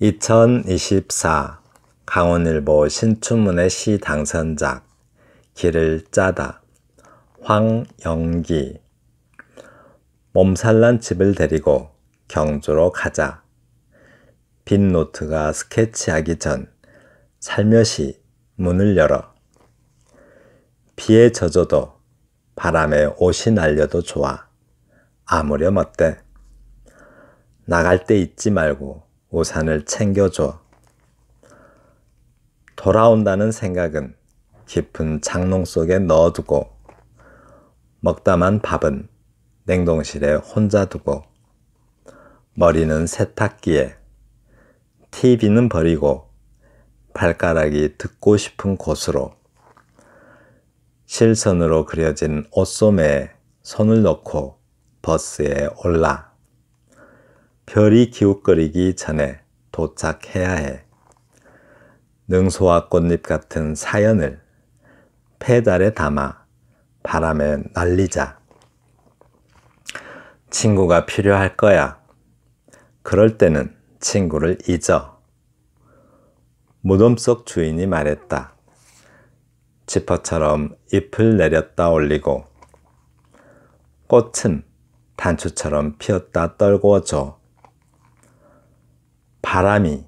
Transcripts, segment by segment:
2024 강원일보 신춘문예 시 당선작 길을 짜다 황영기 몸살난 집을 데리고 경주로 가자. 빈 노트가 스케치하기 전 살며시 문을 열어. 비에 젖어도 바람에 옷이 날려도 좋아. 아무렴 어때. 나갈 때 잊지 말고 우산을 챙겨줘. 돌아온다는 생각은 깊은 장롱 속에 넣어두고 먹다만 밥은 냉동실에 혼자 두고 머리는 세탁기에 TV는 버리고 발가락이 듣고 싶은 곳으로 실선으로 그려진 옷소매에 손을 넣고 버스에 올라 별이 기웃거리기 전에 도착해야 해. 능소와 꽃잎 같은 사연을 페달에 담아 바람에 날리자. 친구가 필요할 거야. 그럴 때는 친구를 잊어. 무덤 속 주인이 말했다. 지퍼처럼 잎을 내렸다 올리고, 꽃은 단추처럼 피었다 떨궈줘. 바람이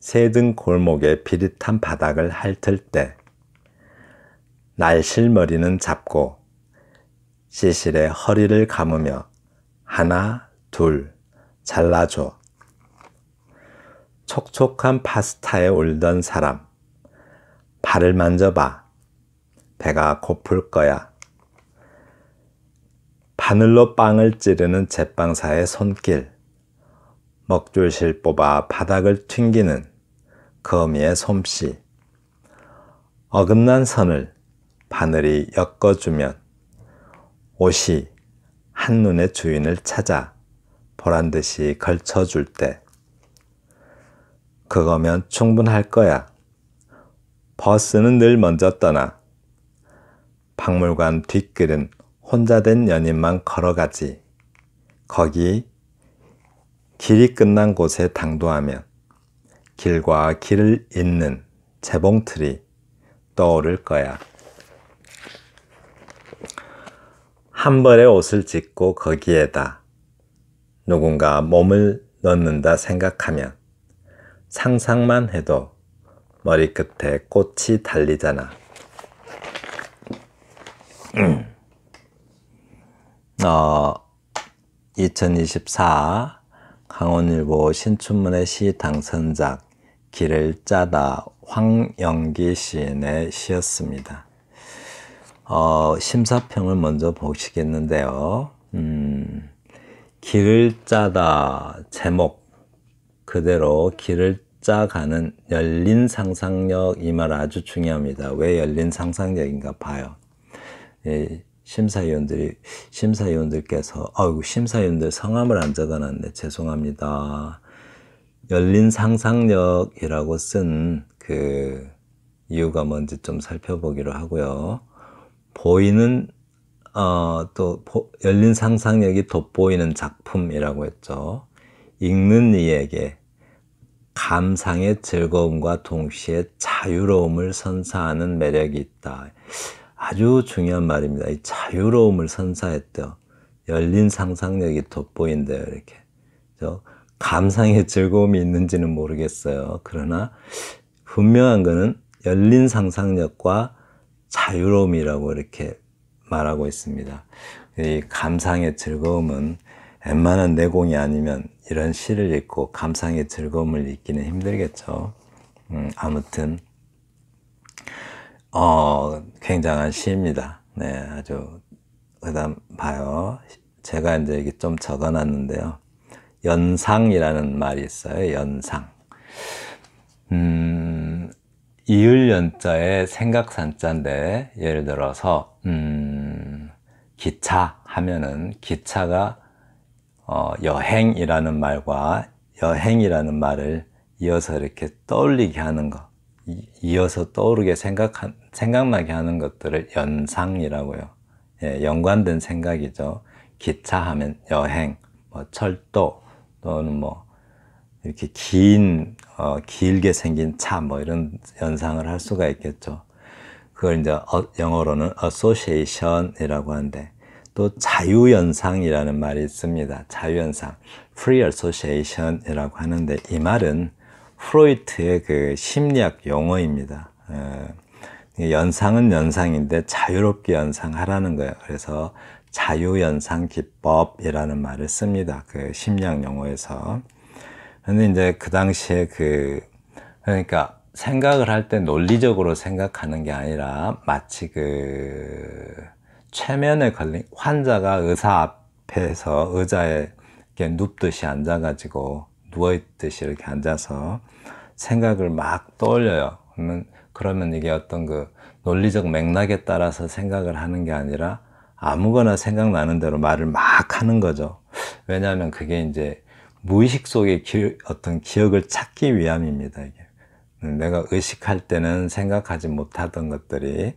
새등 골목의 비릿한 바닥을 핥을 때 날실머리는 잡고 시실의 허리를 감으며 하나, 둘, 잘라줘. 촉촉한 파스타에 울던 사람. 발을 만져봐. 배가 고플 거야. 바늘로 빵을 찌르는 제빵사의 손길. 먹줄실 뽑아 바닥을 튕기는 거미의 솜씨. 어긋난 선을 바늘이 엮어주면 옷이 한눈에 주인을 찾아 보란 듯이 걸쳐줄 때. 그거면 충분할 거야. 버스는 늘 먼저 떠나. 박물관 뒷길은 혼자 된 연인만 걸어가지. 거기 길이 끝난 곳에 당도하면 길과 길을 잇는 재봉틀이 떠오를 거야. 한 벌의 옷을 찢고 거기에다 누군가 몸을 넣는다 생각하면 상상만 해도 머리끝에 꽃이 달리잖아. 음. 어, 2024 강원일보 신춘문예 시 당선작 길을 짜다 황영기 시인의 시였습니다. 어, 심사평을 먼저 보시겠는데요. 음, 길을 짜다 제목 그대로 길을 짜가는 열린 상상력 이 말 아주 중요합니다. 왜 열린 상상력인가 봐요. 예, 심사위원들이 심사위원들께서 아이고 심사위원들 성함을 안 적어놨네 죄송합니다. 열린 상상력이라고 쓴 그 이유가 뭔지 좀 살펴보기로 하고요. 보이는 어, 또 보, 열린 상상력이 돋보이는 작품이라고 했죠. 읽는 이에게 감상의 즐거움과 동시에 자유로움을 선사하는 매력이 있다. 아주 중요한 말입니다. 이 자유로움을 선사했대요. 열린 상상력이 돋보인대요. 이렇게. 그죠? 감상의 즐거움이 있는지는 모르겠어요. 그러나 분명한 것은 열린 상상력과 자유로움이라고 이렇게 말하고 있습니다. 이 감상의 즐거움은 웬만한 내공이 아니면 이런 시를 읽고 감상의 즐거움을 읽기는 힘들겠죠. 음, 아무튼 어, 굉장한 시입니다. 네, 아주, 그 다음 봐요. 제가 이제 이게 좀 적어 놨는데요. 연상이라는 말이 있어요. 연상. 음, 이을 연자에 생각 산자인데, 예를 들어서, 음, 기차 하면은 기차가 어, 여행이라는 말과 여행이라는 말을 이어서 이렇게 떠올리게 하는 것, 이어서 떠오르게 생각한 생각나게 하는 것들을 연상이라고요. 예, 연관된 생각이죠. 기차 하면 여행, 뭐 철도 또는 뭐 이렇게 긴, 어, 길게 생긴 차 뭐 이런 연상을 할 수가 있겠죠. 그걸 이제 어, 영어로는 association이라고 하는데 또 자유연상이라는 말이 있습니다. 자유연상, free association이라고 하는데 이 말은 프로이트의 그 심리학 용어입니다. 예. 예, 연상은 연상인데 자유롭게 연상하라는 거예요. 그래서 자유연상 기법이라는 말을 씁니다. 그 심리학 용어에서. 근데 이제 그 당시에 그, 그러니까 생각을 할 때 논리적으로 생각하는 게 아니라 마치 그 최면에 걸린 환자가 의사 앞에서 의자에 이렇게 눕듯이 앉아가지고 누워있듯이 이렇게 앉아서 생각을 막 떠올려요. 그러면 그러면 이게 어떤 그 논리적 맥락에 따라서 생각을 하는 게 아니라 아무거나 생각나는 대로 말을 막 하는 거죠. 왜냐하면 그게 이제 무의식 속의 기, 어떤 기억을 찾기 위함입니다. 이게. 내가 의식할 때는 생각하지 못하던 것들이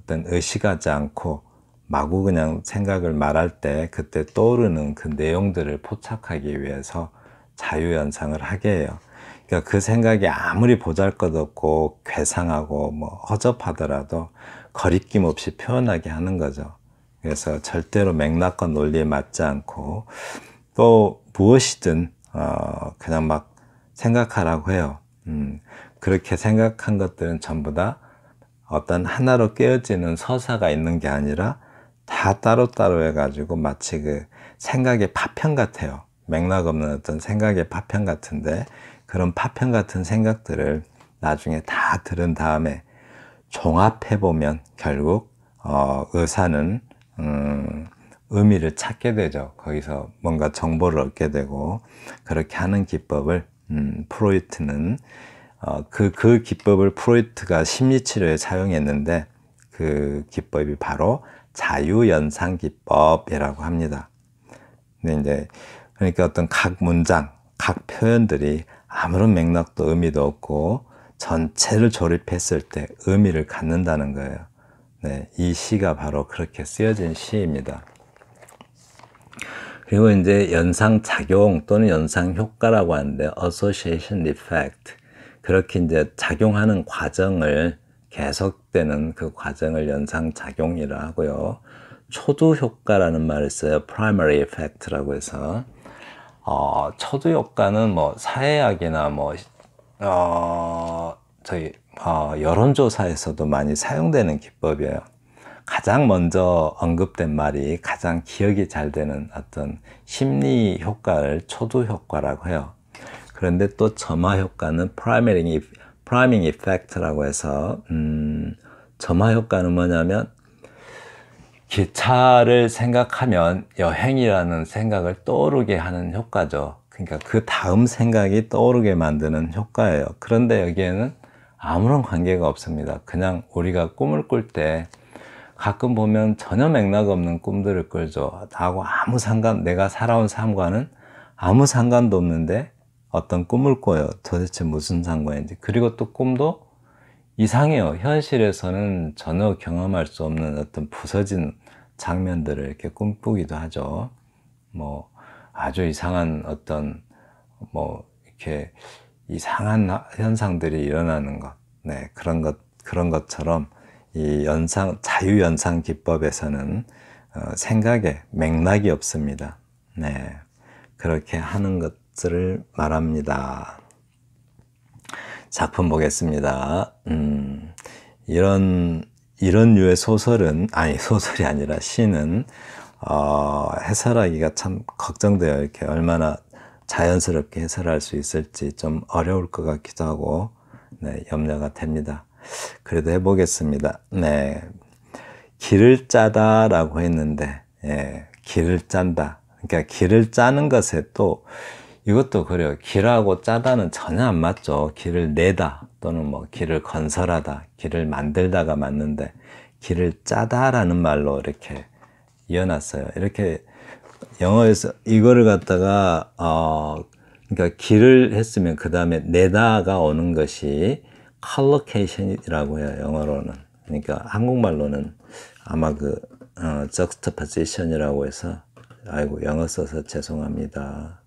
어떤 의식하지 않고 마구 그냥 생각을 말할 때 그때 떠오르는 그 내용들을 포착하기 위해서 자유연상을 하게 해요. 그러니까 그 생각이 아무리 보잘것없고 괴상하고 뭐 허접하더라도 거리낌 없이 표현하게 하는 거죠. 그래서 절대로 맥락과 논리에 맞지 않고 또 무엇이든 어 그냥 막 생각하라고 해요. 음 그렇게 생각한 것들은 전부 다 어떤 하나로 깨어지는 서사가 있는 게 아니라 다 따로따로 해가지고 마치 그 생각의 파편 같아요. 맥락 없는 어떤 생각의 파편 같은데 그런 파편 같은 생각들을 나중에 다 들은 다음에 종합해 보면 결국 어, 의사는 음, 의미를 찾게 되죠. 거기서 뭔가 정보를 얻게 되고 그렇게 하는 기법을 음, 프로이트는 어, 그, 그 기법을 프로이트가 심리치료에 사용했는데 그 기법이 바로 자유연상 기법이라고 합니다. 근데 이제 그러니까 어떤 각 문장, 각 표현들이 아무런 맥락도 의미도 없고 전체를 조립했을 때 의미를 갖는다는 거예요. 네, 이 시가 바로 그렇게 쓰여진 시입니다. 그리고 이제 연상 작용 또는 연상 효과라고 하는데 association effect 그렇게 이제 작용하는 과정을 계속되는 그 과정을 연상 작용이라 하고요. 초두 효과라는 말을 써요. primary effect라고 해서 어, 처두역과는뭐 사회학이나 뭐 어, 저희 어, 여론조사에서도 많이 사용되는 기법이에요. 가장 먼저 언급된 말이 가장 기억이 잘 되는 어떤 심리 효과를 초두 효과라고 해요. 그런데 또 점화 효과는 프라 i m 이 n g p r i m 라고 해서 음, 점화 효과는 뭐냐면 기차를 생각하면 여행이라는 생각을 떠오르게 하는 효과죠. 그러니까 그 다음 생각이 떠오르게 만드는 효과예요. 그런데 여기에는 아무런 관계가 없습니다. 그냥 우리가 꿈을 꿀 때 가끔 보면 전혀 맥락 없는 꿈들을 꿀죠. 나하고 아무 상관, 내가 살아온 삶과는 아무 상관도 없는데 어떤 꿈을 꿔요. 도대체 무슨 상관인지. 그리고 또 꿈도 이상해요. 현실에서는 전혀 경험할 수 없는 어떤 부서진 장면들을 이렇게 꿈꾸기도 하죠. 뭐 아주 이상한 어떤 뭐 이렇게 이상한 현상들이 일어나는 것, 네 그런 것 그런 것처럼 이 연상 자유 연상 기법에서는 어, 생각에 맥락이 없습니다. 네 그렇게 하는 것들을 말합니다. 작품 보겠습니다. 음, 이런, 이런 류의 소설은, 아니, 소설이 아니라 시는, 어, 해설하기가 참 걱정돼요. 이렇게 얼마나 자연스럽게 해설할 수 있을지 좀 어려울 것 같기도 하고, 네, 염려가 됩니다. 그래도 해보겠습니다. 네. 길을 짜다 라고 했는데, 예, 길을 짠다. 그러니까 길을 짜는 것에 또 이것도 그래요. 길하고 짜다는 전혀 안 맞죠. 길을 내다 또는 뭐 길을 건설하다, 길을 만들다가 맞는데 길을 짜다라는 말로 이렇게 이어놨어요. 이렇게 영어에서 이거를 갖다가 어 그러니까 길을 했으면 그 다음에 내다가 오는 것이 컬러케이션이라고 해요. 영어로는 그러니까 한국말로는 아마 그 어, j u x t 지션이라고 해서 아이고 영어 써서 죄송합니다.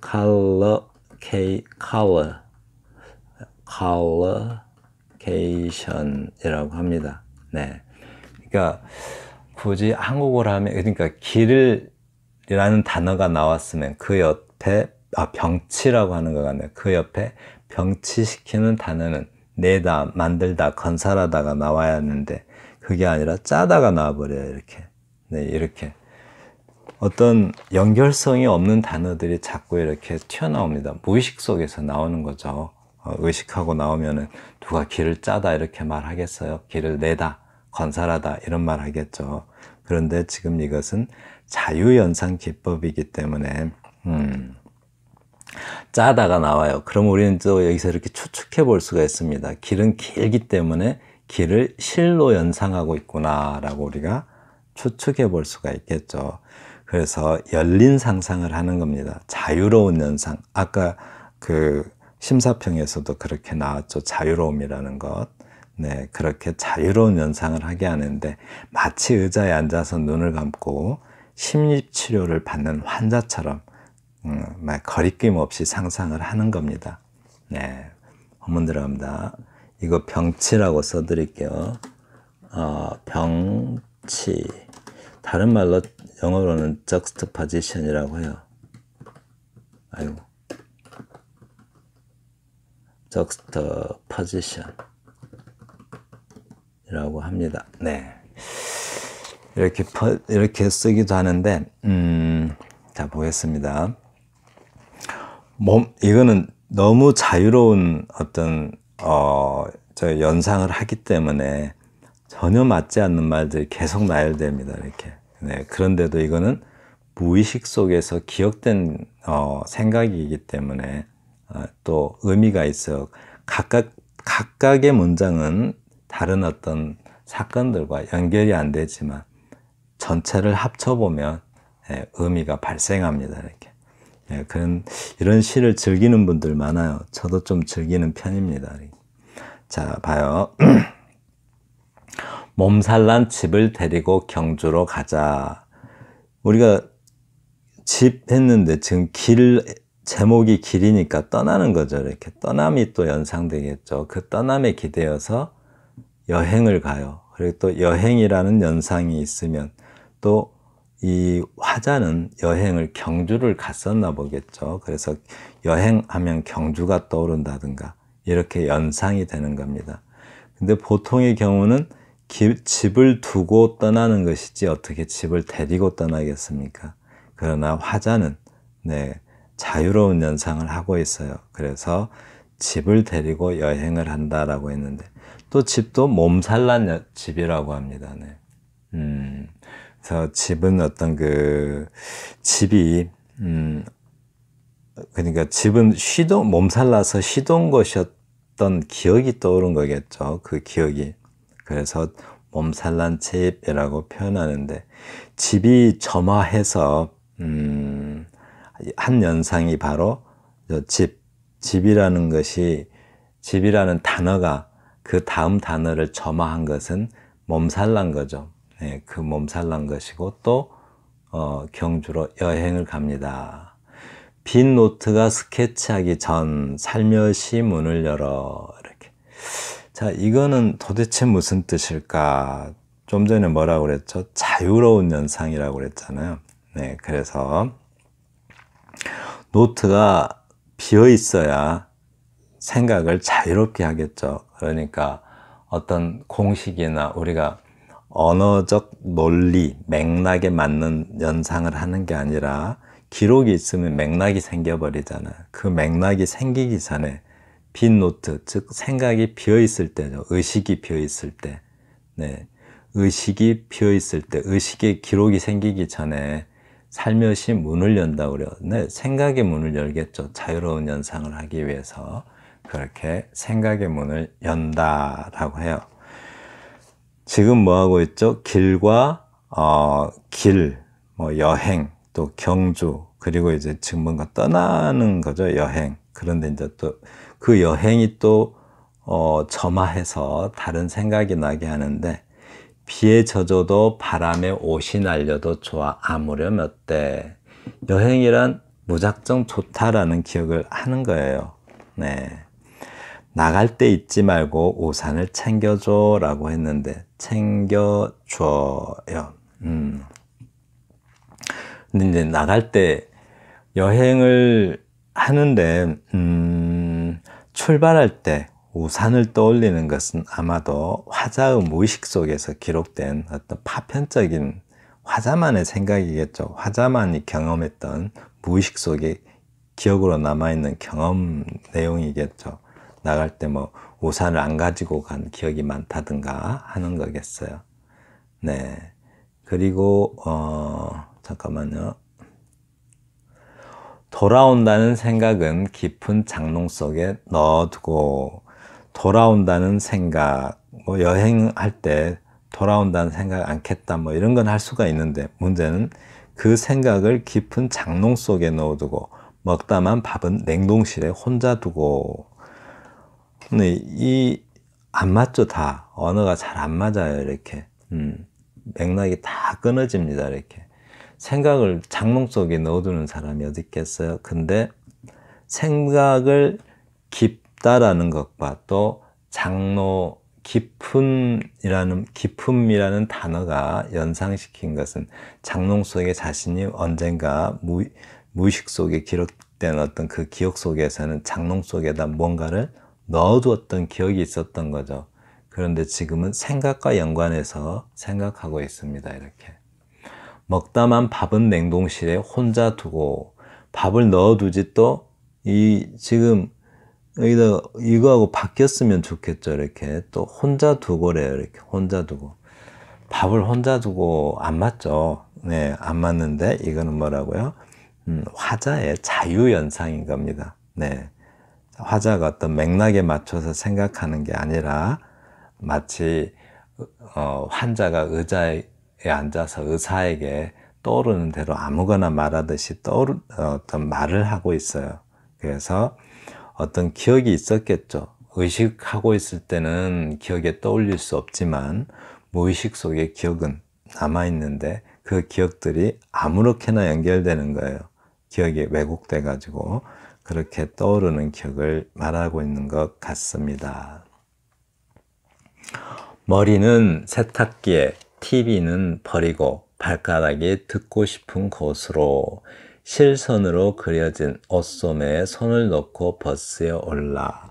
컬러, 컬러, 컬러케이션이라고 합니다. 네. 그러니까 굳이 한국어로 하면 그러니까 길이라는 단어가 나왔으면 그 옆에 아 병치라고 하는 것 같네요. 그 옆에 병치시키는 단어는 내다, 만들다, 건설하다가 나와야 하는데 그게 아니라 짜다가 나와버려요. 이렇게. 네, 이렇게. 어떤 연결성이 없는 단어들이 자꾸 이렇게 튀어나옵니다. 무의식 속에서 나오는 거죠. 어, 의식하고 나오면은 누가 길을 짜다 이렇게 말하겠어요. 길을 내다, 건설하다 이런 말 하겠죠. 그런데 지금 이것은 자유연상 기법이기 때문에 음, 짜다가 나와요. 그럼 우리는 또 여기서 이렇게 추측해 볼 수가 있습니다. 길은 길기 때문에 길을 실로 연상하고 있구나라고 우리가 추측해 볼 수가 있겠죠. 그래서 열린 상상을 하는 겁니다. 자유로운 연상. 아까 그 심사평에서도 그렇게 나왔죠. 자유로움이라는 것. 네, 그렇게 자유로운 연상을 하게 하는데 마치 의자에 앉아서 눈을 감고 심리 치료를 받는 환자처럼 음, 거리낌 없이 상상을 하는 겁니다. 네, 한번 들어니다 이거 병치라고 써드릴게요. 어, 병치. 다른 말로 영어로는 juxtaposition이라고 해요. 아이고. juxtaposition이라고 합니다. 네. 이렇게 퍼, 이렇게 쓰기도 하는데 음, 자 보겠습니다. 몸 이거는 너무 자유로운 어떤 어, 저 연상을 하기 때문에 전혀 맞지 않는 말들이 계속 나열됩니다. 이렇게. 네, 그런데도 이거는 무의식 속에서 기억된 어, 생각이기 때문에 어, 또 의미가 있어 각각 각각의 문장은 다른 어떤 사건들과 연결이 안 되지만 전체를 합쳐보면 예, 의미가 발생합니다. 이렇게 예, 그런 이런 시를 즐기는 분들 많아요. 저도 좀 즐기는 편입니다. 자, 봐요. 몸살난 집을 데리고 경주로 가자. 우리가 집 했는데 지금 길 제목이 길이니까 떠나는 거죠. 이렇게 떠남이 또 연상되겠죠. 그 떠남에 기대어서 여행을 가요. 그리고 또 여행이라는 연상이 있으면 또 이 화자는 여행을 경주를 갔었나 보겠죠. 그래서 여행하면 경주가 떠오른다든가 이렇게 연상이 되는 겁니다. 근데 보통의 경우는 집을 두고 떠나는 것이지 어떻게 집을 데리고 떠나겠습니까? 그러나 화자는 네, 자유로운 연상을 하고 있어요. 그래서 집을 데리고 여행을 한다라고 했는데 또 집도 몸살난 집이라고 합니다. 네. 음, 그래서 집은 어떤 그 집이 음, 그러니까 집은 쉬던 몸살나서 쉬던 것이었던 기억이 떠오른 거겠죠. 그 기억이 그래서 몸살난 집이라고 표현하는데 집이 점화해서 음, 한연상이 바로 집, 집이라는 것이 집이라는 단어가 그 다음 단어를 점화한 것은 몸살난 거죠. 네, 그 몸살난 것이고 또 어, 경주로 여행을 갑니다. 빈 노트가 스케치하기 전 살며시 문을 열어 이렇게 자, 이거는 도대체 무슨 뜻일까? 좀 전에 뭐라고 그랬죠? 자유로운 연상이라고 그랬잖아요. 네, 그래서 노트가 비어 있어야 생각을 자유롭게 하겠죠. 그러니까 어떤 공식이나 우리가 언어적 논리, 맥락에 맞는 연상을 하는 게 아니라 기록이 있으면 맥락이 생겨버리잖아요. 그 맥락이 생기기 전에 빈 노트, 즉 생각이 비어 있을 때죠. 의식이 비어 있을 때. 네. 의식이 비어 있을 때 의식의 기록이 생기기 전에 살며시 문을 연다 그래요. 네, 생각의 문을 열겠죠. 자유로운 연상을 하기 위해서 그렇게 생각의 문을 연다라고 해요. 지금 뭐 하고 있죠? 길과 어, 길, 뭐 여행, 또 경주, 그리고 이제 지금 뭔가 떠나는 거죠. 여행. 그런데 이제 또그 여행이 또 어, 점화해서 다른 생각이 나게 하는데 비에 젖어도 바람에 옷이 날려도 좋아 아무렴 어때 여행이란 무작정 좋다라는 기억을 하는 거예요. 네. 나갈 때 잊지 말고 우산을 챙겨줘 라고 했는데 챙겨줘요. 음. 근데 이제 나갈 때 여행을 하는데 음, 출발할 때 우산을 떠올리는 것은 아마도 화자의 무의식 속에서 기록된 어떤 파편적인 화자만의 생각이겠죠. 화자만이 경험했던 무의식 속에 기억으로 남아있는 경험 내용이겠죠. 나갈 때 뭐 우산을 안 가지고 간 기억이 많다든가 하는 거겠어요. 네. 그리고, 어, 잠깐만요. 돌아온다는 생각은 깊은 장롱 속에 넣어두고 돌아온다는 생각, 뭐 여행할 때 돌아온다는 생각 않겠다 뭐 이런 건 할 수가 있는데 문제는 그 생각을 깊은 장롱 속에 넣어두고 먹다만 밥은 냉동실에 혼자 두고 근데 이 안 맞죠 다 언어가 잘 안 맞아요 이렇게 음, 맥락이 다 끊어집니다 이렇게 생각을 장롱 속에 넣어두는 사람이 어디 있겠어요? 근데 생각을 깊다라는 것과 또 장로 깊음이라는 깊음이라는 단어가 연상시킨 것은 장롱 속에 자신이 언젠가 무, 무의식 속에 기록된 어떤 그 기억 속에서는 장롱 속에다 뭔가를 넣어두었던 기억이 있었던 거죠. 그런데 지금은 생각과 연관해서 생각하고 있습니다. 이렇게. 먹다만 밥은 냉동실에 혼자 두고 밥을 넣어두지 또 이 지금 이거하고 바뀌었으면 좋겠죠 이렇게 또 혼자 두고래요 이렇게 혼자 두고 밥을 혼자 두고 안 맞죠 네안 맞는데 이거는 뭐라고요 음, 화자의 자유 연상인 겁니다 네 화자가 어떤 맥락에 맞춰서 생각하는 게 아니라 마치 어, 환자가 의자에 앉아서 의사에게 떠오르는 대로 아무거나 말하듯이 떠오르, 어, 어떤 말을 하고 있어요. 그래서 어떤 기억이 있었겠죠. 의식하고 있을 때는 기억에 떠올릴 수 없지만 무의식 속에 기억은 남아있는데 그 기억들이 아무렇게나 연결되는 거예요. 기억이 왜곡돼 가지고 그렇게 떠오르는 기억을 말하고 있는 것 같습니다. 머리는 세탁기에 TV는 버리고 발가락이 듣고 싶은 곳으로 실선으로 그려진 옷소매에 손을 넣고 버스에 올라.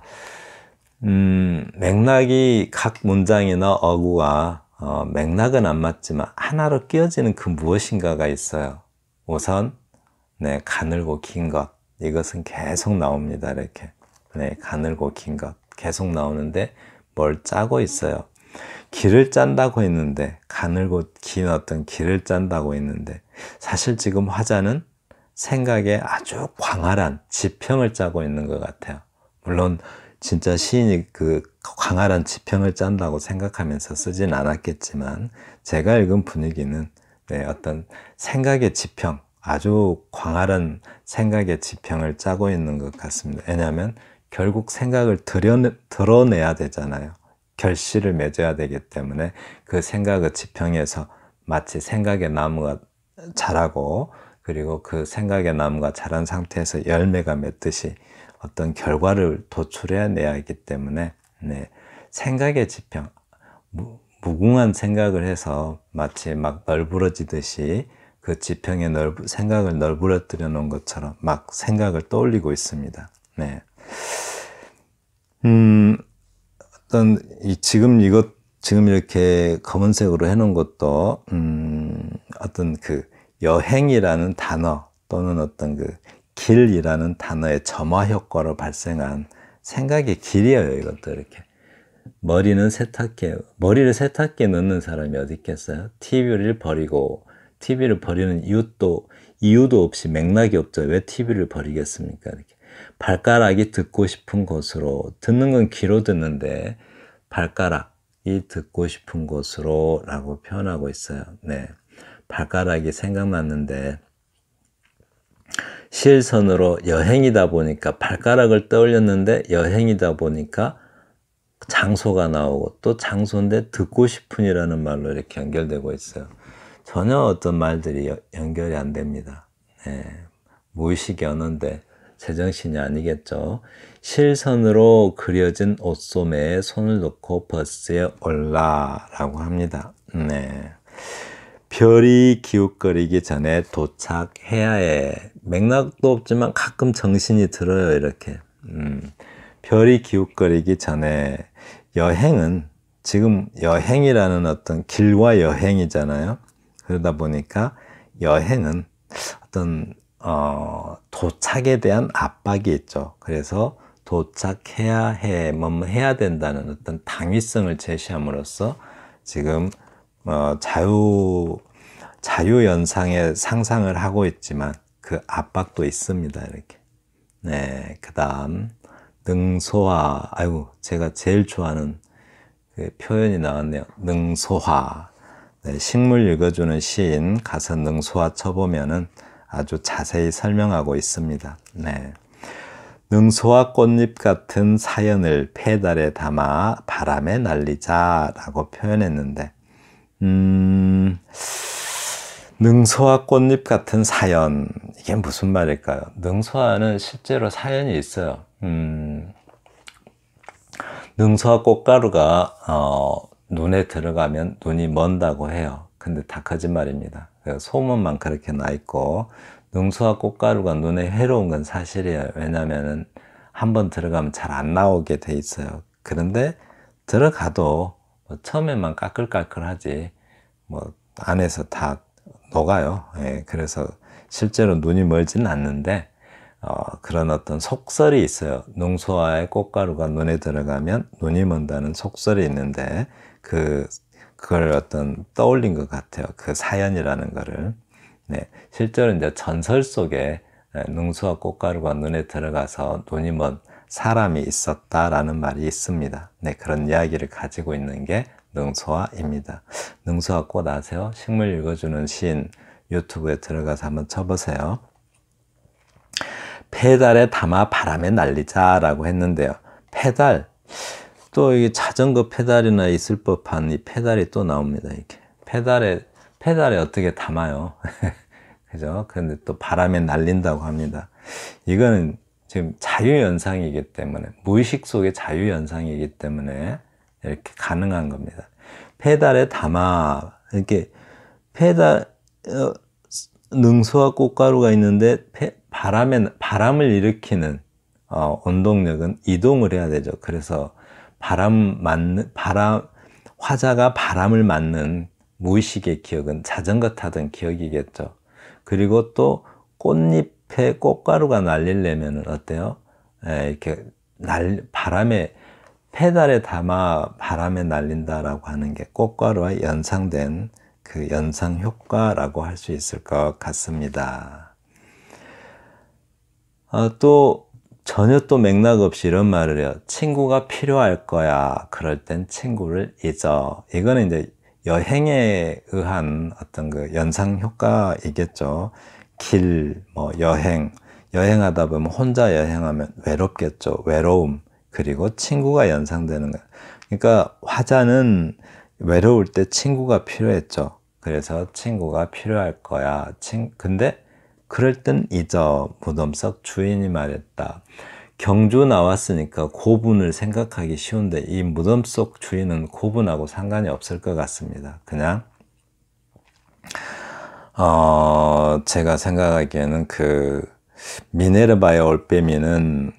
음, 맥락이 각 문장이나 어구가 어, 맥락은 안 맞지만 하나로 끼어지는 그 무엇인가가 있어요. 우선 네, 가늘고 긴 것. 이것은 계속 나옵니다. 이렇게. 네, 가늘고 긴 것. 계속 나오는데 뭘 짜고 있어요. 길을 짠다고 했는데 가늘고 긴 어떤 길을 짠다고 했는데 사실 지금 화자는 생각에 아주 광활한 지평을 짜고 있는 것 같아요. 물론 진짜 시인이 그 광활한 지평을 짠다고 생각하면서 쓰진 않았겠지만 제가 읽은 분위기는 네, 어떤 생각의 지평, 아주 광활한 생각의 지평을 짜고 있는 것 같습니다. 왜냐하면 결국 생각을 드러내, 드러내야 되잖아요. 결실을 맺어야 되기 때문에 그 생각의 지평에서 마치 생각의 나무가 자라고 그리고 그 생각의 나무가 자란 상태에서 열매가 맺듯이 어떤 결과를 도출해야 내야 하기 때문에 네, 생각의 지평, 무, 궁한 생각을 해서 마치 막 널브러지듯이 그 지평에 넓, 생각을 널브러뜨려 놓은 것처럼 막 생각을 떠올리고 있습니다. 네. 음, 어떤 이 지금 이것 지금 이렇게 검은색으로 해놓은 것도 음, 어떤 그 여행이라는 단어 또는 어떤 그 길이라는 단어의 점화 효과로 발생한 생각의 길이에요. 이것도 이렇게 머리는 세탁기 머리를 세탁기에 넣는 사람이 어디 있겠어요? TV를 버리고 TV를 버리는 이유도 이유도 없이 맥락이 없죠. 왜 TV를 버리겠습니까? 이렇게 발가락이 듣고 싶은 곳으로 듣는 건 귀로 듣는데 발가락이 듣고 싶은 곳으로 라고 표현하고 있어요. 네. 발가락이 생각났는데 시선으로 여행이다 보니까 발가락을 떠올렸는데 여행이다 보니까 장소가 나오고 또 장소인데 듣고 싶은이라는 말로 이렇게 연결되고 있어요. 전혀 어떤 말들이 연결이 안 됩니다. 네. 무의식이 언어데 제정신이 아니겠죠. 실선으로 그려진 옷소매에 손을 놓고 버스에 올라라고 합니다. 네. 별이 기웃거리기 전에 도착해야 해. 맥락도 없지만 가끔 정신이 들어요, 이렇게. 음, 별이 기웃거리기 전에 여행은 지금 여행이라는 어떤 길과 여행이잖아요. 그러다 보니까 여행은 어떤 어, 도착에 대한 압박이 있죠. 그래서 도착해야 해, 뭐뭐 뭐 해야 된다는 어떤 당위성을 제시함으로써 지금 어, 자유 자유 연상의 상상을 하고 있지만 그 압박도 있습니다. 이렇게. 네, 그다음 능소화. 아유 제가 제일 좋아하는 그 표현이 나왔네요. 능소화. 네, 식물 읽어주는 시인 가서 능소화 쳐보면은 아주 자세히 설명하고 있습니다. 네. 능소와 꽃잎 같은 사연을 페달에 담아 바람에 날리자라고 표현했는데, 음, 능소와 꽃잎 같은 사연 이게 무슨 말일까요? 능소와는 실제로 사연이 있어요. 음, 능소와 꽃가루가 어, 눈에 들어가면 눈이 먼다고 해요. 근데 다 거짓말입니다. 예, 소문만 그렇게 나 있고 능수와 꽃가루가 눈에 해로운 건 사실이에요. 왜냐면 한 번 들어가면 잘 안 나오게 돼 있어요. 그런데 들어가도 뭐 처음에만 까끌까끌하지 뭐 안에서 다 녹아요. 예, 그래서 실제로 눈이 멀지는 않는데 어, 그런 어떤 속설이 있어요. 농수화의 꽃가루가 눈에 들어가면 눈이 먼다는 속설이 있는데 그 그걸 어떤 떠올린 것 같아요. 그 사연이라는 거를. 네. 실제로 이제 전설 속에 능수와 꽃가루가 눈에 들어가서 눈이 먼 사람이 있었다라는 말이 있습니다. 네, 그런 이야기를 가지고 있는 게 능소화입니다. 능소화 꽃 아세요? 식물 읽어주는 시인 유튜브에 들어가서 한번 쳐보세요. 페달에 담아 바람에 날리자라고 했는데요. 페달, 또이 자전거 페달이나 있을 법한 이 페달이 또 나옵니다. 이렇게 페달에 페달에 어떻게 담아요? 그죠? 근데 또 바람에 날린다고 합니다. 이거는 지금 자유현상이기 때문에, 무의식 속의 자유현상이기 때문에 이렇게 가능한 겁니다. 페달에 담아, 이렇게 페달, 어, 능수와 꽃가루가 있는데 페, 바람에, 바람을 일으키는 어, 원동력은 이동을 해야 되죠. 그래서 바람 맞는 바람 화자가 바람을 맞는 무의식의 기억은 자전거 타던 기억이겠죠. 그리고 또 꽃잎에 꽃가루가 날리려면 어때요? 에, 이렇게 날 바람에 페달에 담아 바람에 날린다라고 하는 게 꽃가루와 연상된 그 연상 효과라고 할 수 있을 것 같습니다. 어, 또 전혀 또 맥락 없이 이런 말을 해요. 친구가 필요할 거야. 그럴 땐 친구를 잊어. 이거는 이제 여행에 의한 어떤 그 연상 효과이겠죠. 길, 뭐 여행, 여행하다 보면 혼자 여행하면 외롭겠죠. 외로움. 그리고 친구가 연상되는 거예요. 그러니까 화자는 외로울 때 친구가 필요했죠. 그래서 친구가 필요할 거야. 친, 근데 그럴 땐 잊어. 무덤석 주인이 말했다. 경주 나왔으니까 고분을 생각하기 쉬운데 이 무덤 속 주인은 고분하고 상관이 없을 것 같습니다. 그냥 어 제가 생각하기에는 그 미네르바의 올빼미는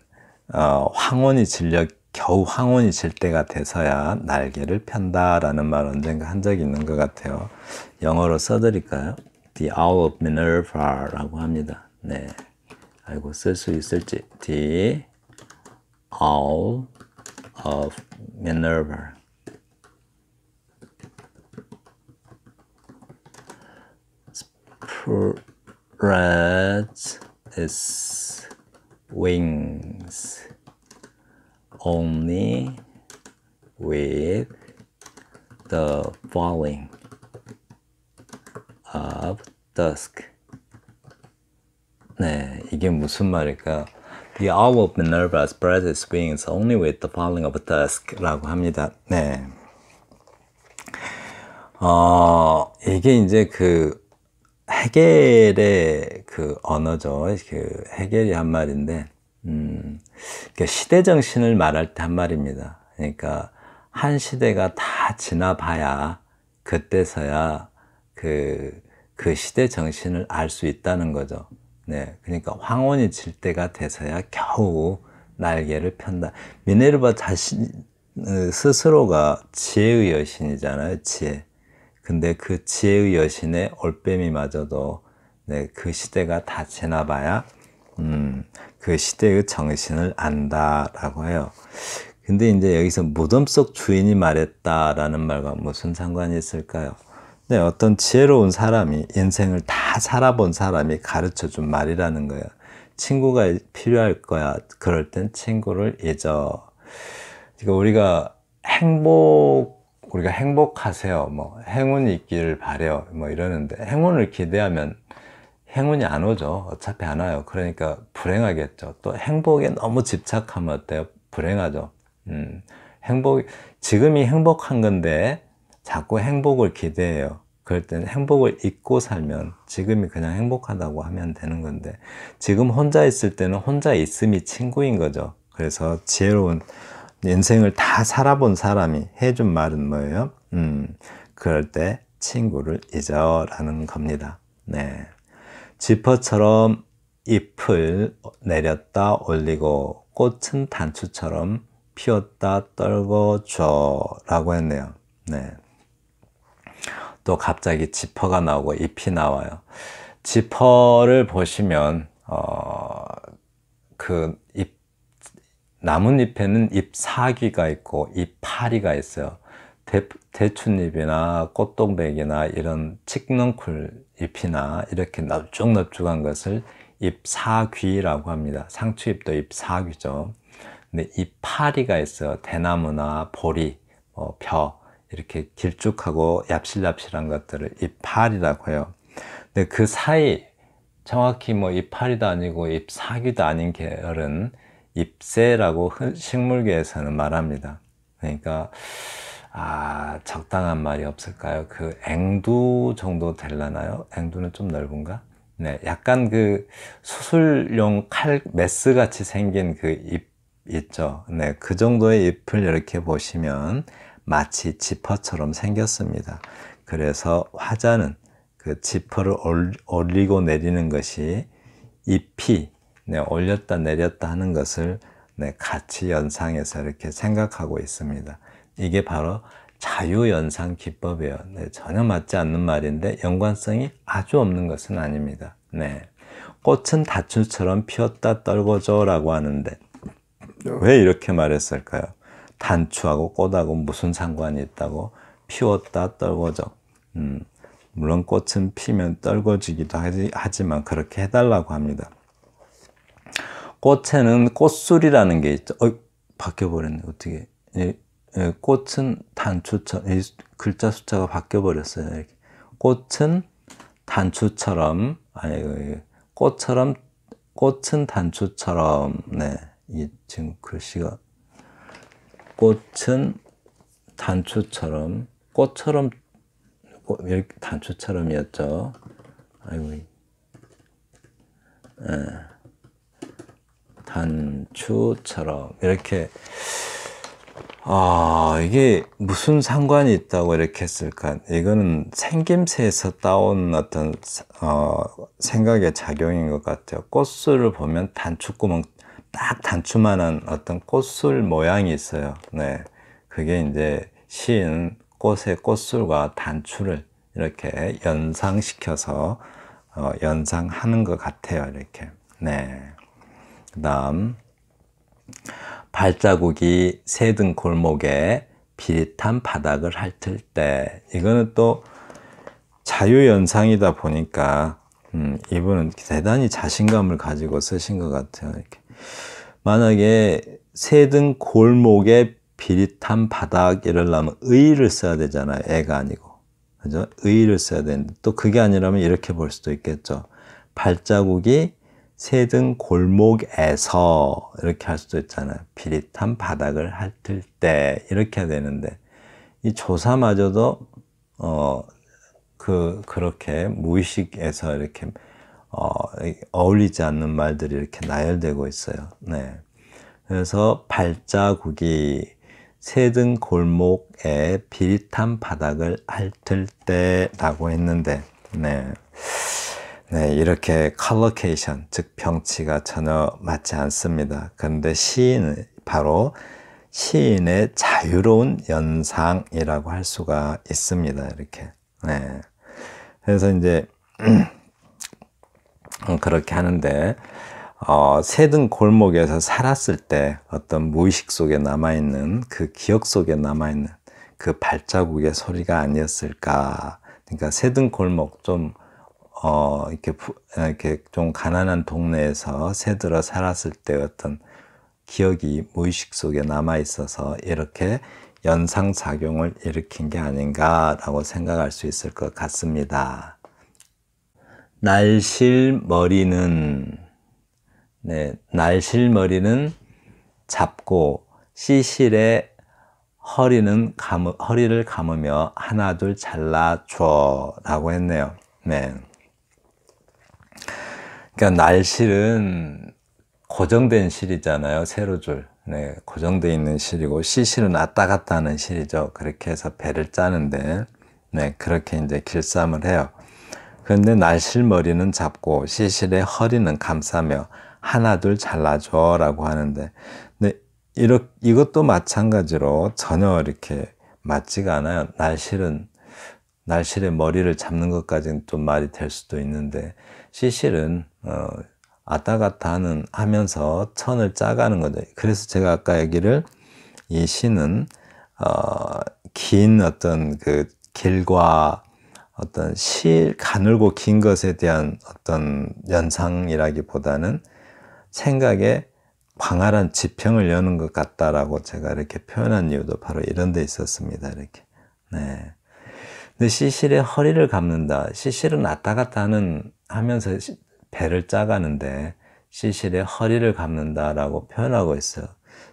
어 황혼이 질려 겨우 황혼이 질 때가 돼서야 날개를 편다라는 말 언젠가 한 적이 있는 것 같아요. 영어로 써드릴까요? the of minerva라고 합니다. 네, 알고 쓸수 있을지 the owl of Minerva. Spreads its wings only with the falling. of dusk. 네, 이게 무슨 말일까? The owl of Minerva spreads its wings only with the falling of dusk라고 합니다. 네. 어, 이게 이제 그 해겔의 그 언어죠. 그 해겔이 한 말인데, 음, 그 시대 정신을 말할 때 한 말입니다. 그러니까 한 시대가 다 지나봐야 그때서야 그, 그 시대 정신을 알 수 있다는 거죠. 네. 그러니까 황혼이 질 때가 돼서야 겨우 날개를 편다. 미네르바 자신, 어, 스스로가 지혜의 여신이잖아요. 지혜. 근데 그 지혜의 여신의 올빼미마저도 네, 그 시대가 다 지나봐야 음, 그 시대의 정신을 안다라고 해요. 근데 이제 여기서 무덤 속 주인이 말했다라는 말과 무슨 상관이 있을까요? 네, 어떤 지혜로운 사람이 인생을 다 살아본 사람이 가르쳐 준 말이라는 거예요. 친구가 필요할 거야. 그럴 땐 친구를 잊어. 그러니까 우리가 행복 우리가 행복하세요. 뭐 행운이 있기를 바래요. 뭐 이러는데 행운을 기대하면 행운이 안 오죠. 어차피 안 와요. 그러니까 불행하겠죠. 또 행복에 너무 집착하면 어때요? 불행하죠. 음. 행복 지금이 행복한 건데 자꾸 행복을 기대해요. 그럴 땐 행복을 잊고 살면 지금이 그냥 행복하다고 하면 되는 건데 지금 혼자 있을 때는 혼자 있음이 친구인 거죠. 그래서 지혜로운 인생을 다 살아본 사람이 해준 말은 뭐예요? 음, 그럴 때 친구를 잊어라는 겁니다. 네. 지퍼처럼 잎을 내렸다 올리고 꽃은 단추처럼 피웠다 떨궈줘 라고 했네요. 네. 또 갑자기 지퍼가 나오고 잎이 나와요. 지퍼를 보시면 어, 그 잎, 나뭇잎에는 잎사귀가 있고 잎파리가 있어요. 대, 춘잎이나 꽃동백이나 이런 칡넝쿨 잎이나 이렇게 넙죽넙죽한 것을 잎사귀라고 합니다. 상추잎도 잎사귀죠. 근데 잎파리가 있어요. 대나무나 보리, 어, 벼 이렇게 길쭉하고 얍실얍실한 것들을 잎파리라고 해요. 근데 그 사이 정확히 뭐 이파리도 아니고 잎사귀도 아닌 계열은 잎새라고 식물계에서는 말합니다. 그러니까 아 적당한 말이 없을까요? 그 앵두 정도 될라나요? 앵두는 좀 넓은가? 네, 약간 그 수술용 칼 메스 같이 생긴 그잎 있죠. 네, 그 정도의 잎을 이렇게 보시면 마치 지퍼처럼 생겼습니다. 그래서 화자는 그 지퍼를 올리고 내리는 것이 잎이 네, 올렸다 내렸다 하는 것을 네, 같이 연상해서 이렇게 생각하고 있습니다. 이게 바로 자유연상 기법이에요. 네, 전혀 맞지 않는 말인데 연관성이 아주 없는 것은 아닙니다. 네. 꽃은 다추처럼 피었다 떨궈져 라고 하는데 왜 이렇게 말했을까요? 단추하고 꽃하고 무슨 상관이 있다고 피웠다 떨궈져. 음, 물론 꽃은 피면 떨궈지기도 하지, 만 그렇게 해달라고 합니다. 꽃에는 꽃술이라는 게 있죠. 어이, 바뀌어버렸네. 어떻게. 예, 예, 꽃은 단추처럼, 예, 글자 숫자가 바뀌어버렸어요. 꽃은 단추처럼, 아니, 그, 그, 꽃처럼, 꽃은 단추처럼, 네. 이 지금 글씨가 꽃은 단추처럼 꽃처럼 단추처럼이었죠. 아이고 예. 단추처럼 이렇게 아 이게 무슨 상관이 있다고 이렇게 했을까? 이거는 생김새에서 따온 어떤 어, 생각의 작용인 것 같아요. 꽃술을 보면 단추구멍 딱 단추만한 어떤 꽃술 모양이 있어요. 네. 그게 이제 시인 꽃의 꽃술과 단추를 이렇게 연상시켜서 어, 연상하는 것 같아요. 이렇게. 네. 그 다음, 발자국이 새든 골목에 비릿한 바닥을 핥을 때, 이거는 또 자유연상이다 보니까, 음, 이분은 대단히 자신감을 가지고 쓰신 것 같아요. 이렇게. 만약에 새등 골목에 비릿한 바닥 이럴라면 의를 써야 되잖아요. 애가 아니고. 그죠? 의를 써야 되는데 또 그게 아니라면 이렇게 볼 수도 있겠죠. 발자국이 새등 골목에서 이렇게 할 수도 있잖아요. 비릿한 바닥을 핥을 때 이렇게 해야 되는데 이 조사마저도 어 그 그렇게 무의식에서 이렇게 어, 어울리지 않는 말들이 이렇게 나열되고 있어요. 네. 그래서 발자국이 새든 골목에 비릿한 바닥을 핥을 때라고 했는데, 네. 네, 이렇게 컬러케이션, 즉 병치가 전혀 맞지 않습니다. 그런데 시인은 바로 시인의 자유로운 연상이라고 할 수가 있습니다. 이렇게. 네. 그래서 이제 어, 그렇게 하는데 어, 새등 골목에서 살았을 때 어떤 무의식 속에 남아있는 그 기억 속에 남아있는 그 발자국의 소리가 아니었을까. 그러니까 새등 골목 좀 어, 이렇게, 부, 어, 이렇게 좀 가난한 동네에서 새들어 살았을 때 어떤 기억이 무의식 속에 남아 있어서 이렇게 연상작용을 일으킨 게 아닌가라고 생각할 수 있을 것 같습니다. 날실머리는 네, 날실머리는 잡고 시실의 허리는 감, 허리를 감으며 하나 둘 잘라줘라고 했네요. 네. 그러니까 날실은 고정된 실이잖아요. 세로 줄. 네, 고정되어 있는 실이고 시실은 왔다 갔다 하는 실이죠. 그렇게 해서 배를 짜는데 네, 그렇게 이제 길쌈을 해요. 그런데 날실머리는 잡고 시실의 허리는 감싸며 하나둘 잘라줘라고 하는데 이렇, 이것도 마찬가지로 전혀 이렇게 맞지가 않아요. 날실은 날실의 머리를 잡는 것까지는 좀 말이 될 수도 있는데 시실은 어, 왔다 갔다 는 하면서 천을 짜가는 거죠. 그래서 제가 아까 얘기를 이 시는 어, 긴 어떤 그 길과 어떤 실 가늘고 긴 것에 대한 어떤 연상이라기보다는 생각에 광활한 지평을 여는 것 같다라고 제가 이렇게 표현한 이유도 바로 이런 데 있었습니다. 이렇게. 네. 근데 시실의 허리를 감는다. 시실은 왔다 갔다 하는, 하면서 배를 짜가는데 시실의 허리를 감는다라고 표현하고 있어요.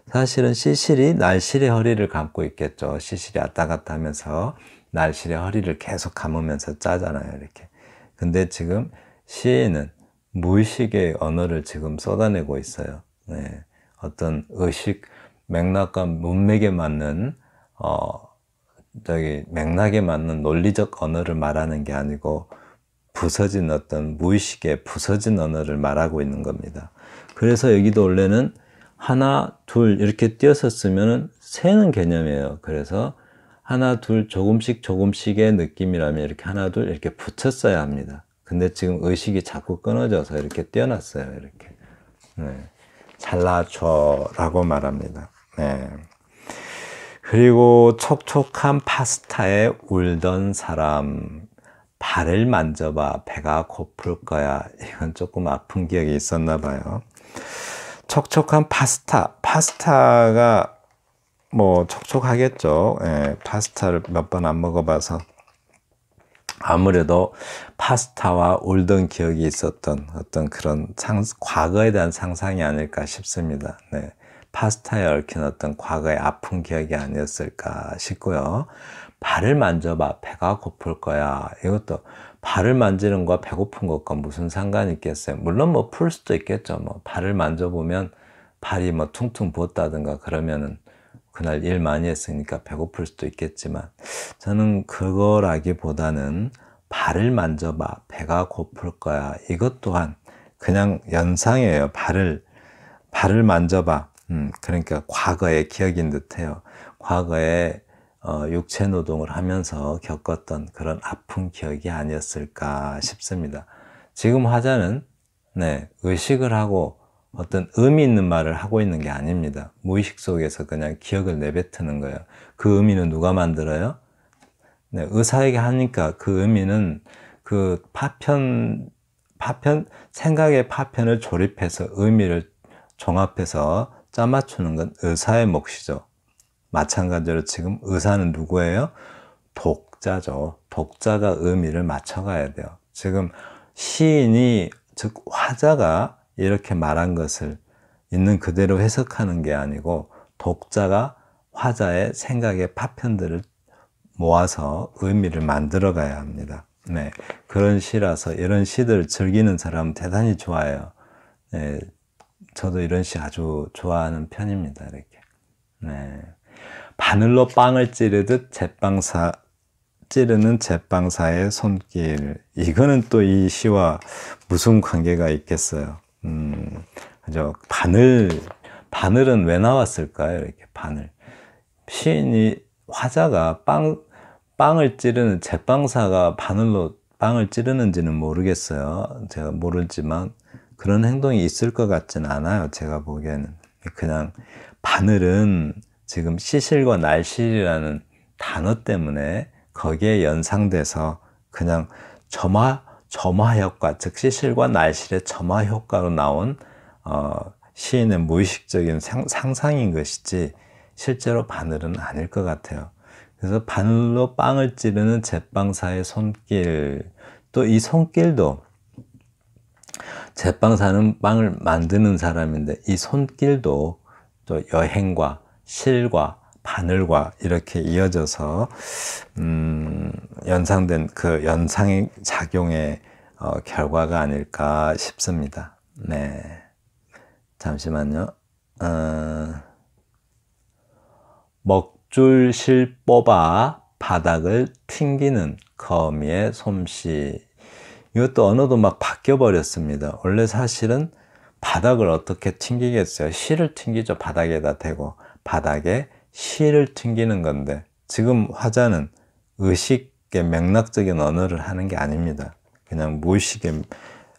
사실은 시실이 날실의 허리를 감고 있겠죠. 시실이 왔다 갔다 하면서. 날씨의 허리를 계속 감으면서 짜잖아요. 이렇게. 근데 지금 시인은 무의식의 언어를 지금 쏟아내고 있어요. 네. 어떤 의식 맥락과 문맥에 맞는 어 저기 맥락에 맞는 논리적 언어를 말하는 게 아니고 부서진 어떤 무의식의 부서진 언어를 말하고 있는 겁니다. 그래서 여기도 원래는 하나, 둘 이렇게 띄어서 쓰면 세는 개념이에요. 그래서 하나 둘 조금씩 조금씩의 느낌이라면 이렇게 하나 둘 이렇게 붙였어야 합니다. 근데 지금 의식이 자꾸 끊어져서 이렇게 떼어놨어요. 이렇게 네. 잘라줘라고 말합니다. 네. 그리고 촉촉한 파스타에 울던 사람 발을 만져봐 배가 고플 거야 이건 조금 아픈 기억이 있었나 봐요. 촉촉한 파스타 파스타가 뭐 촉촉하겠죠. 예, 파스타를 몇 번 안 먹어봐서 아무래도 파스타와 올던 기억이 있었던 어떤 그런 상, 과거에 대한 상상이 아닐까 싶습니다. 네. 파스타에 얽힌 어떤 과거의 아픈 기억이 아니었을까 싶고요. 발을 만져봐. 배가 고플 거야. 이것도 발을 만지는 거와 배고픈 것과 무슨 상관이 있겠어요? 물론 뭐 풀 수도 있겠죠. 뭐 발을 만져보면 발이 뭐 퉁퉁 부었다든가 그러면은 그날 일 많이 했으니까 배고플 수도 있겠지만 저는 그거라기보다는 발을 만져봐 배가 고플 거야 이것 또한 그냥 연상이에요 발을 발을 만져봐 음, 그러니까 과거의 기억인 듯해요 과거에 어, 육체 노동을 하면서 겪었던 그런 아픈 기억이 아니었을까 싶습니다 지금 화자는 네 의식을 하고 어떤 의미 있는 말을 하고 있는 게 아닙니다. 무의식 속에서 그냥 기억을 내뱉는 거예요. 그 의미는 누가 만들어요? 네, 의사에게 하니까 그 의미는 그 파편, 파편, 생각의 파편을 조립해서 의미를 종합해서 짜맞추는 건 의사의 몫이죠. 마찬가지로 지금 의사는 누구예요? 독자죠. 독자가 의미를 맞춰가야 돼요. 지금 시인이, 즉, 화자가 이렇게 말한 것을 있는 그대로 해석하는 게 아니고 독자가 화자의 생각의 파편들을 모아서 의미를 만들어 가야 합니다. 네. 그런 시라서 이런 시들 즐기는 사람 대단히 좋아요. 네. 저도 이런 시 아주 좋아하는 편입니다. 이렇게. 네. 바늘로 빵을 찌르듯 제빵사 찌르는 제빵사의 손길. 이거는 또 이 시와 무슨 관계가 있겠어요. 음, 저 바늘, 바늘은 왜 나왔을까요? 이렇게 바늘. 시인이, 화자가 빵, 빵을 찌르는, 제빵사가 바늘로 빵을 찌르는지는 모르겠어요. 제가 모르지만 그런 행동이 있을 것 같진 않아요. 제가 보기에는. 그냥 바늘은 지금 시실과 날실이라는 단어 때문에 거기에 연상돼서 그냥 점화, 점화효과, 즉 시실과 날실의 점화효과로 나온 어, 시인의 무의식적인 상, 상인 것이지 실제로 바늘은 아닐 것 같아요. 그래서 바늘로 빵을 찌르는 제빵사의 손길, 또 이 손길도 제빵사는 빵을 만드는 사람인데 이 손길도 또 여행과 실과 바늘과 이렇게 이어져서 음, 연상된 그 연상의 작용의 어, 결과가 아닐까 싶습니다. 네, 잠시만요. 어, 먹줄실 뽑아 바닥을 튕기는 거미의 솜씨. 이것도 언어도 막 바뀌어 버렸습니다. 원래 사실은 바닥을 어떻게 튕기겠어요? 실을 튕기죠. 바닥에다 대고 바닥에 시를 튕기는 건데 지금 화자는 의식의 맥락적인 언어를 하는 게 아닙니다. 그냥 무의식의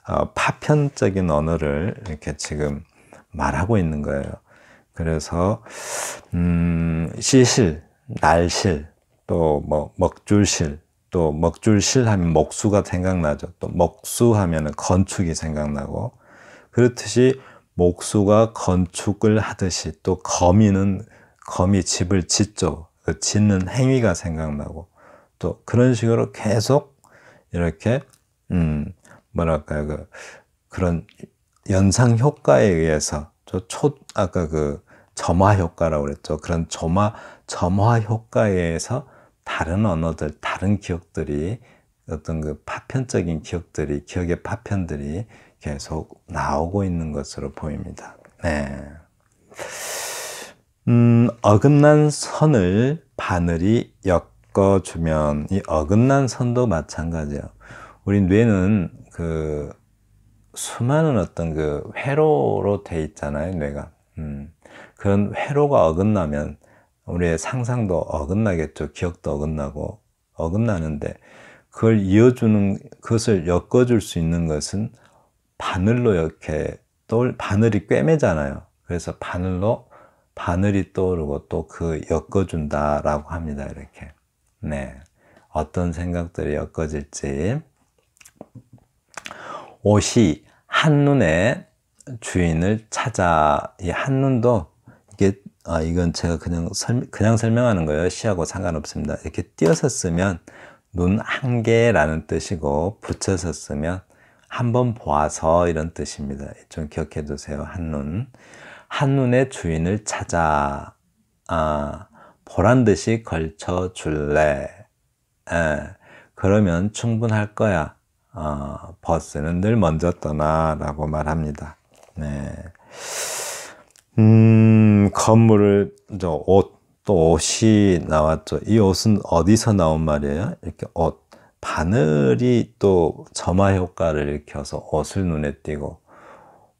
어, 파편적인 언어를 이렇게 지금 말하고 있는 거예요. 그래서 음, 시실, 날실, 또뭐 먹줄실, 또 먹줄실 하면 목수가 생각나죠. 또 먹수 하면 건축이 생각나고 그렇듯이 목수가 건축을 하듯이 또 거미는 거미 집을 짓죠. 그 짓는 행위가 생각나고 또 그런 식으로 계속 이렇게 음 뭐랄까요 그 그런 연상 효과에 의해서 저초 아까 그 점화 효과라고 그랬죠. 그런 점화 점화 효과에 의해서 다른 언어들, 다른 기억들이 어떤 그 파편적인 기억들이 기억의 파편들이 계속 나오고 있는 것으로 보입니다. 네. 음, 어긋난 선을 바늘이 엮어주면 이 어긋난 선도 마찬가지예요. 우리 뇌는 그 수많은 어떤 그 회로로 돼 있잖아요, 뇌가. 음, 그런 회로가 어긋나면 우리의 상상도 어긋나겠죠. 기억도 어긋나고 어긋나는데 그걸 이어주는 그것을 엮어줄 수 있는 것은 바늘로 이렇게 또 바늘이 꿰매잖아요. 그래서 바늘로 바늘이 떠오르고 또 그 엮어준다라고 합니다. 이렇게. 네. 어떤 생각들이 엮어질지. 옷이 한눈에 주인을 찾아, 이 한눈도 이게, 아, 이건 제가 그냥 설, 그냥 설명하는 거예요. 시하고 상관없습니다. 이렇게 띄어서 쓰면 눈 한 개라는 뜻이고, 붙여서 쓰면 한번 보아서 이런 뜻입니다. 좀 기억해 두세요. 한눈. 한눈에 주인을 찾아 아, 보란 듯이 걸쳐 줄래. 에, 그러면 충분할 거야. 어, 버스는 늘 먼저 떠나라고 말합니다. 네. 음, 건물을 저 옷, 또 옷이 나왔죠. 이 옷은 어디서 나온 말이에요? 이렇게 옷. 바늘이 또 점화 효과를 일으켜서 옷을 눈에 띄고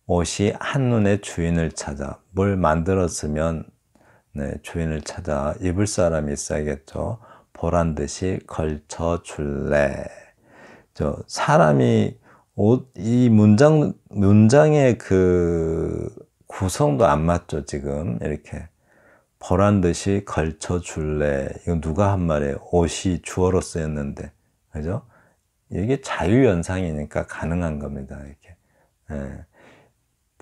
옷이 한눈에 주인을 찾아 뭘 만들었으면 네, 주인을 찾아 입을 사람이 있어야겠죠. 보란 듯이 걸쳐 줄래. 저 사람이 옷 이 문장 문장의 그 구성도 안 맞죠 지금 이렇게 보란 듯이 걸쳐 줄래. 이건 누가 한 말이에요? 옷이 주어로 쓰였는데 그죠? 이게 자유 연상이니까 가능한 겁니다 이렇게. 네.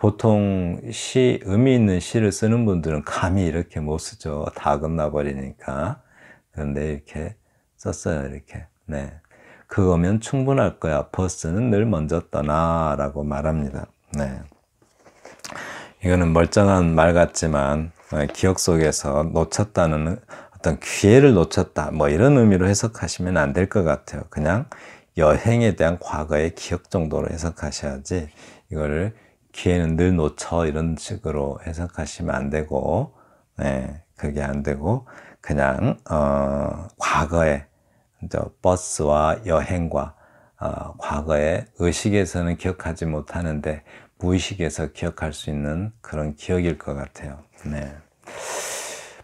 보통 시, 의미 있는 시를 쓰는 분들은 감히 이렇게 못 쓰죠. 다 겁나버리니까. 그런데 이렇게 썼어요. 이렇게. 네. 그거면 충분할 거야. 버스는 늘 먼저 떠나. 라고 말합니다. 네. 이거는 멀쩡한 말 같지만, 어, 기억 속에서 놓쳤다는 어떤 기회를 놓쳤다. 뭐 이런 의미로 해석하시면 안 될 것 같아요. 그냥 여행에 대한 과거의 기억 정도로 해석하셔야지, 이거를 기회는 늘 놓쳐 이런 식으로 해석하시면 안 되고 네, 그게 안 되고 그냥 어, 과거에 버스와 여행과 어, 과거의 의식에서는 기억하지 못하는데 무의식에서 기억할 수 있는 그런 기억일 것 같아요. 네.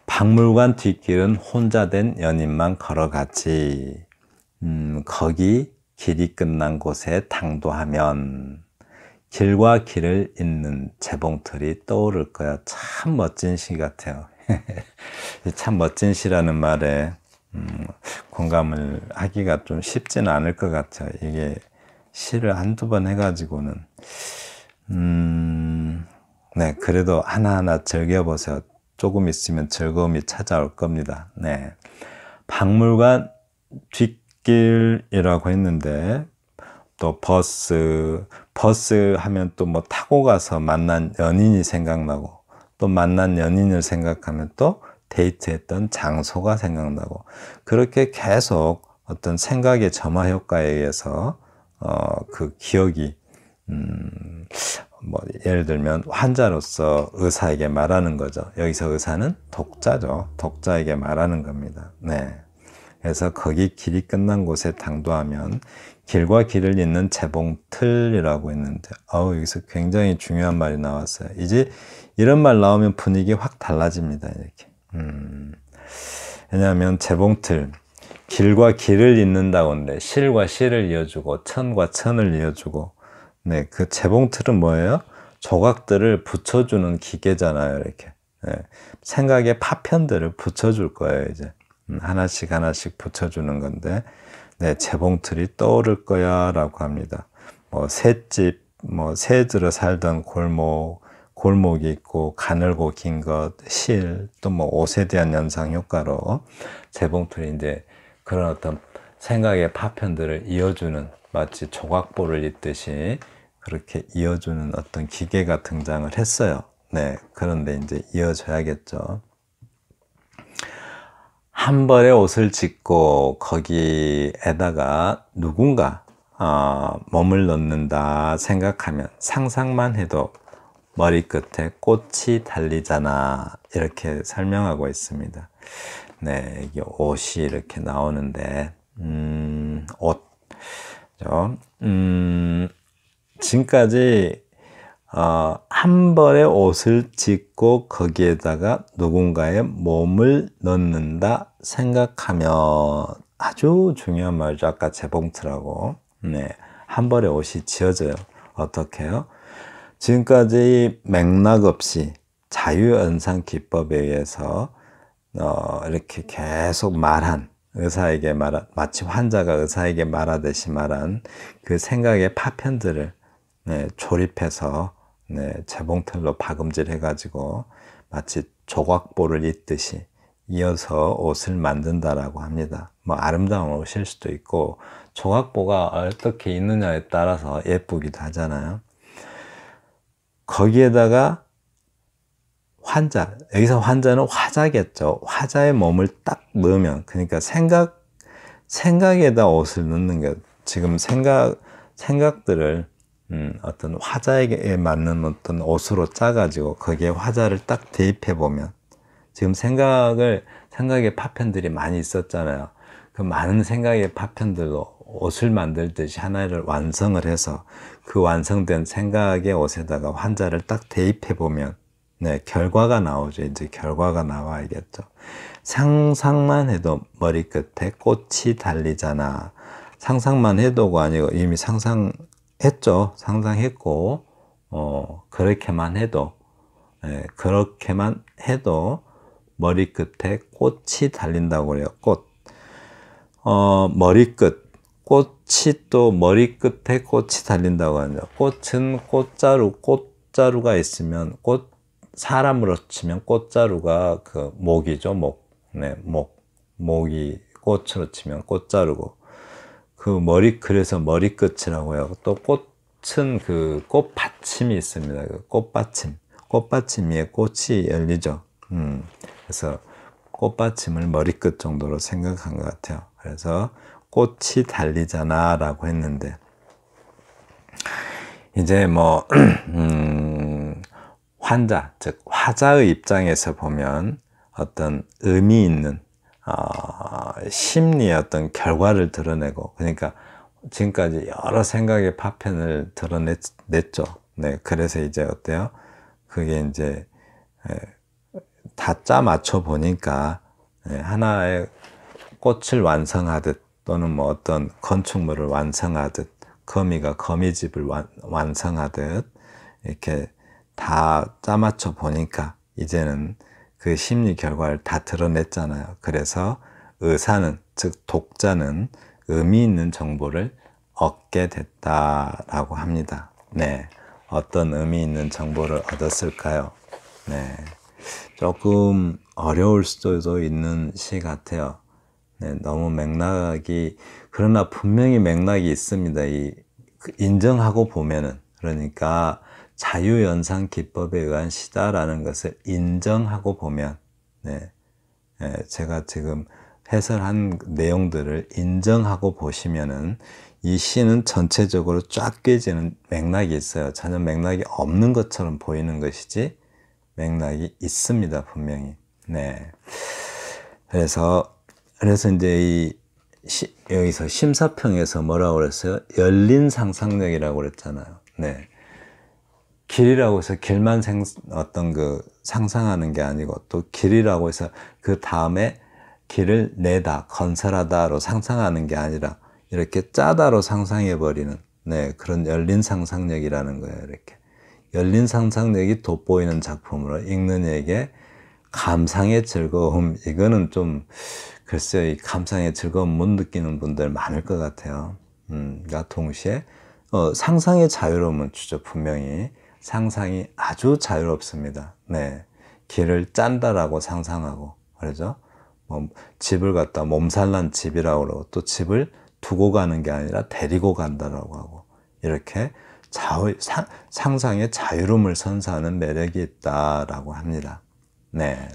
박물관 뒷길은 혼자 된 연인만 걸어갔지. 음, 거기 길이 끝난 곳에 당도하면 길과 길을 잇는 재봉틀이 떠오를 거야. 참 멋진 시 같아요. 참 멋진 시라는 말에 음, 공감을 하기가 좀 쉽지는 않을 것 같아요. 이게 시를 한두 번 해가지고는 음, 네 그래도 하나하나 즐겨보세요. 조금 있으면 즐거움이 찾아올 겁니다. 네, 박물관 뒷길이라고 했는데 또 버스, 버스 하면 또 뭐 타고 가서 만난 연인이 생각나고 또 만난 연인을 생각하면 또 데이트했던 장소가 생각나고 그렇게 계속 어떤 생각의 점화 효과에 의해서 어, 그 기억이 음, 뭐 예를 들면 환자로서 의사에게 말하는 거죠. 여기서 의사는 독자죠. 독자에게 말하는 겁니다. 네. 그래서 거기 길이 끝난 곳에 당도하면 길과 길을 잇는 재봉틀이라고 했는데 아우 여기서 굉장히 중요한 말이 나왔어요. 이제 이런 말 나오면 분위기 확 달라집니다. 이렇게 음, 왜냐하면 재봉틀 길과 길을 잇는다고인데 실과 실을 이어주고 천과 천을 이어주고 네그 재봉틀은 뭐예요? 조각들을 붙여주는 기계잖아요. 이렇게 네, 생각의 파편들을 붙여줄 거예요. 이제 음, 하나씩 하나씩 붙여주는 건데. 네, 재봉틀이 떠오를 거야 라고 합니다. 뭐, 새집, 뭐, 새들어 살던 골목, 골목이 있고, 가늘고 긴 것, 실, 또 뭐, 옷에 대한 연상 효과로 재봉틀이 이제 그런 어떤 생각의 파편들을 이어주는 마치 조각보를 잇듯이 그렇게 이어주는 어떤 기계가 등장을 했어요. 네. 그런데 이제 이어져야겠죠. 한 벌의 옷을 짓고 거기에다가 누군가 어, 몸을 넣는다 생각하면 상상만 해도 머리끝에 꽃이 달리잖아 이렇게 설명하고 있습니다. 네, 이게 옷이 이렇게 나오는데 음, 옷. 그렇죠? 음, 지금까지 어, 한 벌의 옷을 짓고 거기에다가 누군가의 몸을 넣는다 생각하면 아주 중요한 말이죠. 아까 재봉틀하고 네. 한벌의 옷이 지어져요. 어떻게요? 지금까지 맥락 없이 자유연상 기법에 의해서 어, 이렇게 계속 말한 의사에게 말한 마치 환자가 의사에게 말하듯이 말한 그 생각의 파편들을 네, 조립해서 네, 재봉틀로 박음질해가지고 마치 조각보를 잇듯이 이어서 옷을 만든다라고 합니다. 뭐 아름다운 옷일 수도 있고 조각보가 어떻게 있느냐에 따라서 예쁘기도 하잖아요. 거기에다가 환자, 여기서 환자는 화자겠죠. 화자의 몸을 딱 넣으면, 그러니까 생각, 생각에다 옷을 넣는 게, 지금 생각, 생각들을, 음, 어떤 화자에게 맞는 어떤 옷으로 짜가지고, 거기에 화자를 딱 대입해보면, 지금 생각을 생각의 파편들이 많이 있었잖아요. 그 많은 생각의 파편들로 옷을 만들듯이 하나를 완성을 해서 그 완성된 생각의 옷에다가 환자를 딱 대입해 보면 네, 결과가 나오죠. 이제 결과가 나와야겠죠. 상상만 해도 머리끝에 꽃이 달리잖아. 상상만 해도가 아니고 이미 상상했죠. 상상했고, 어, 그렇게만 해도, 네, 그렇게만 해도 머리끝에 꽃이 달린다고 그래요. 꽃. 어, 머리끝. 꽃이 또 머리끝에 꽃이 달린다고 하죠. 꽃은 꽃자루, 꽃자루가 있으면 꽃, 사람으로 치면 꽃자루가 그 목이죠. 목. 네, 목. 목이 꽃으로 치면 꽃자루고. 그 머리, 그래서 머리끝이라고 해요. 또 꽃은 그 꽃받침이 있습니다. 그 꽃받침. 꽃받침 위에 꽃이 열리죠. 음. 그래서 꽃받침을 머리끝 정도로 생각한 것 같아요. 그래서 꽃이 달리잖아 라고 했는데, 이제 뭐, 음, 환자, 즉, 화자의 입장에서 보면 어떤 의미 있는, 어, 심리 어떤 결과를 드러내고, 그러니까 지금까지 여러 생각의 파편을 드러냈죠. 네, 그래서 이제 어때요? 그게 이제, 에, 다짜 맞춰 보니까 예, 하나의 꽃을 완성하듯 또는 뭐 어떤 건축물을 완성하듯 거미가 거미집을 완, 완성하듯 이렇게 다 짜맞춰 보니까 이제는 그 심리 결과를 다 드러냈잖아요. 그래서 의사는 즉 독자는 의미 있는 정보를 얻게 됐다라고 합니다. 네. 어떤 의미 있는 정보를 얻었을까요? 네. 조금 어려울 수도 있는 시 같아요. 네, 너무 맥락이 그러나 분명히 맥락이 있습니다. 이 그 인정하고 보면은 그러니까 자유 연상 기법에 의한 시다라는 것을 인정하고 보면 네, 네, 제가 지금 해설한 내용들을 인정하고 보시면은 이 시는 전체적으로 쫙 깨지는 맥락이 있어요. 전혀 맥락이 없는 것처럼 보이는 것이지 맥락이 있습니다, 분명히. 네. 그래서, 그래서 이제 이, 시, 여기서 심사평에서 뭐라고 그랬어요? 열린 상상력이라고 그랬잖아요. 네. 길이라고 해서 길만 생, 어떤 그 상상하는 게 아니고 또 길이라고 해서 그 다음에 길을 내다, 건설하다로 상상하는 게 아니라 이렇게 짜다로 상상해버리는 네, 그런 열린 상상력이라는 거예요, 이렇게. 열린 상상력이 돋보이는 작품으로 읽는 이에게 감상의 즐거움, 이거는 좀, 글쎄요, 이 감상의 즐거움 못 느끼는 분들 많을 것 같아요. 음, 그 동시에, 어, 상상의 자유로움은 주죠, 분명히. 상상이 아주 자유롭습니다. 네. 길을 짠다라고 상상하고, 그러죠? 뭐, 집을 갖다 몸살난 집이라고 그러고, 또 집을 두고 가는 게 아니라 데리고 간다라고 하고, 이렇게 자유, 상, 상의 자유로움을 선사하는 매력이 있다라고 합니다. 네.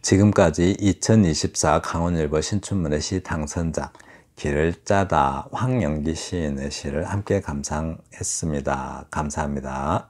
지금까지 2024 강원일보 신춘문예 시 당선작 길을 짜다 황영기 시인의 시를 함께 감상했습니다. 감사합니다.